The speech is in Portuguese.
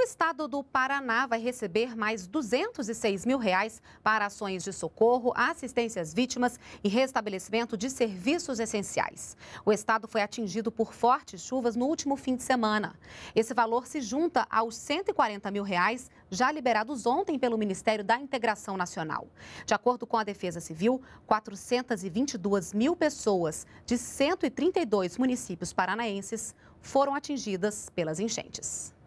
O estado do Paraná vai receber mais 206 mil reais para ações de socorro, assistência às vítimas e restabelecimento de serviços essenciais. O estado foi atingido por fortes chuvas no último fim de semana. Esse valor se junta aos 140 mil reais já liberados ontem pelo Ministério da Integração Nacional. De acordo com a Defesa Civil, 422 mil pessoas de 132 municípios paranaenses foram atingidas pelas enchentes.